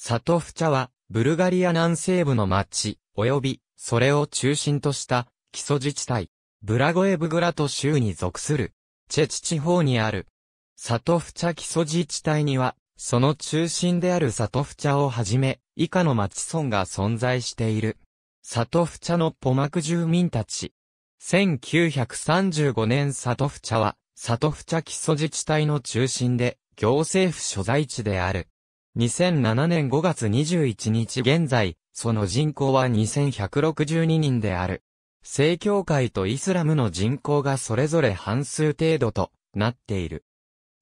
サトフチャは、ブルガリア南西部の町、及び、それを中心とした、基礎自治体、ブラゴエブグラト州に属する、チェチ地方にある、サトフチャ基礎自治体には、その中心であるサトフチャをはじめ、以下の町村が存在している。サトフチャのポマク住民たち。1935年サトフチャは、サトフチャ基礎自治体の中心で、行政府所在地である。2007年5月21日現在、その人口は2162人である。正教会とイスラムの人口がそれぞれ半数程度となっている。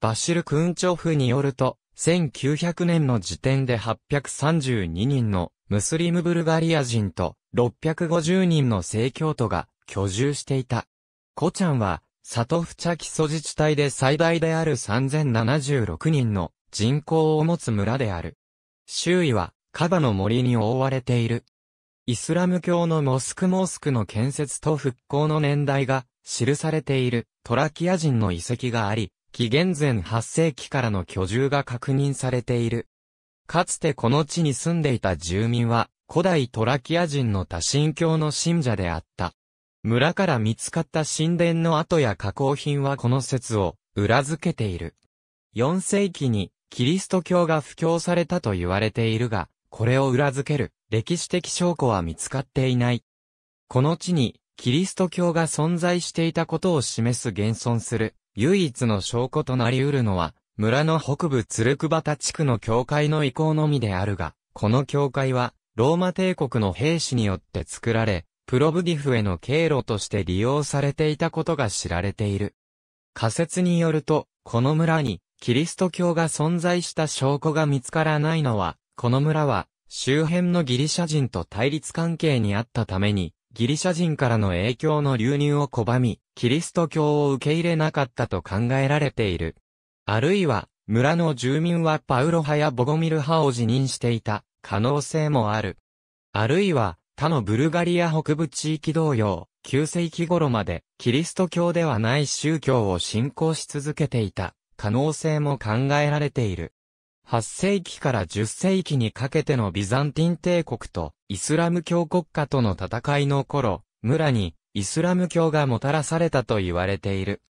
バシル・クンチョフによると、1900年の時点で832人のムスリムブルガリア人と650人の正教徒が居住していた。コチャンは、サトフチャ基礎自治体で最大である3076人の人口を持つ村である。周囲は、カバの森に覆われている。イスラム教のモスクモスクの建設と復興の年代が記されているトラキア人の遺跡があり、紀元前8世紀からの居住が確認されている。かつてこの地に住んでいた住民は、古代トラキア人の多神教の信者であった。村から見つかった神殿の跡や加工品はこの説を裏付けている。4世紀にキリスト教が布教されたと言われているが、これを裏付ける歴史的証拠は見つかっていない。この地にキリスト教が存在していたことを示す現存する唯一の証拠となり得るのは、村の北部鶴久畑地区の教会の遺構のみであるが、この教会は、ローマ帝国の兵士によって作られ、プロブディフへの経路として利用されていたことが知られている。仮説によると、この村に、キリスト教が存在した証拠が見つからないのは、この村は、周辺のギリシャ人と対立関係にあったために、ギリシャ人からの影響の流入を拒み、キリスト教を受け入れなかったと考えられている。あるいは、村の住民はパウロ派やボゴミル派を辞任していた可能性もある。あるいは、他のブルガリア北部地域同様、9世紀頃までキリスト教ではない宗教を信仰し続けていた可能性も考えられている。8世紀から10世紀にかけてのビザンティン帝国とイスラム教国家との戦いの頃、村にイスラム教がもたらされたと言われている。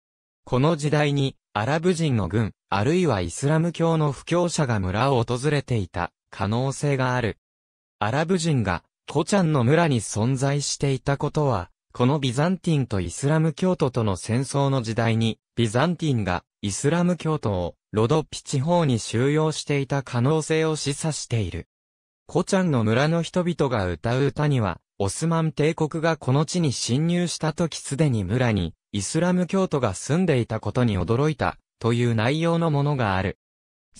この時代にアラブ人の軍、あるいはイスラム教の布教者が村を訪れていた可能性がある。アラブ人がコチャンの村に存在していたことはこのビザンティンとイスラム教徒との戦争の時代に、ビザンティンがイスラム教徒をロドピ地方に収容していた可能性を示唆している。コチャンの村の人々が歌う歌には、オスマン帝国がこの地に侵入した時すでに村にイスラム教徒が住んでいたことに驚いたという内容のものがある。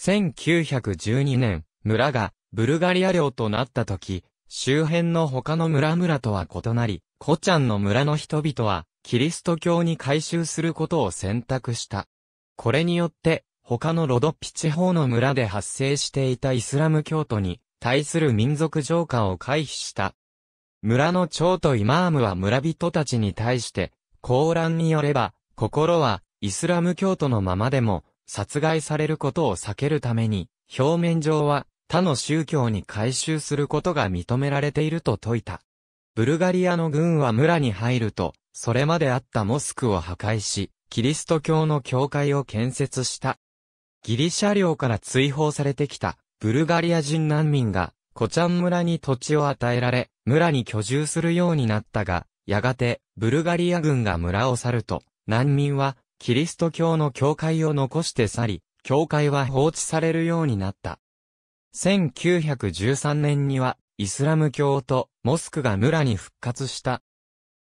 1912年、村がブルガリア領となった時、周辺の他の村々とは異なり、コチャンの村の人々は、キリスト教に改宗することを選択した。これによって、他のロドッピ地方の村で発生していたイスラム教徒に対する民族浄化を回避した。村の長とイマームは村人たちに対して、コーランによれば、心はイスラム教徒のままでも殺害されることを避けるために、表面上は他の宗教に改宗することが認められていると説いた。ブルガリアの軍は村に入ると、それまであったモスクを破壊し、キリスト教の教会を建設した。ギリシャ領から追放されてきた、ブルガリア人難民が、コチャン村に土地を与えられ、村に居住するようになったが、やがて、ブルガリア軍が村を去ると、難民は、キリスト教の教会を残して去り、教会は放置されるようになった。1913年には、イスラム教とモスクが村に復活した。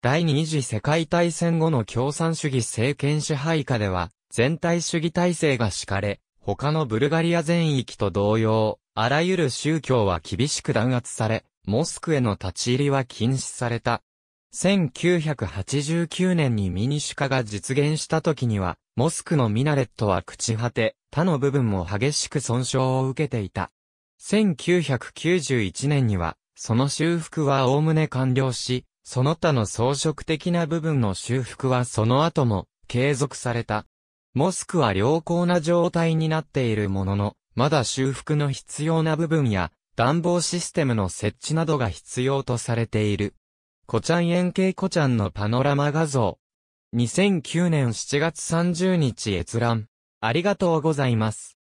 第二次世界大戦後の共産主義政権支配下では、全体主義体制が敷かれ、他のブルガリア全域と同様、あらゆる宗教は厳しく弾圧され、モスクへの立ち入りは禁止された。1989年にミニシュカが実現した時には、モスクのミナレットは朽ち果て、他の部分も激しく損傷を受けていた。1991年には、その修復は概ね完了し、その他の装飾的な部分の修復はその後も継続された。モスクは良好な状態になっているものの、まだ修復の必要な部分や暖房システムの設置などが必要とされている。コチャン円形コチャンのパノラマ画像。2009年7月30日閲覧。ありがとうございます。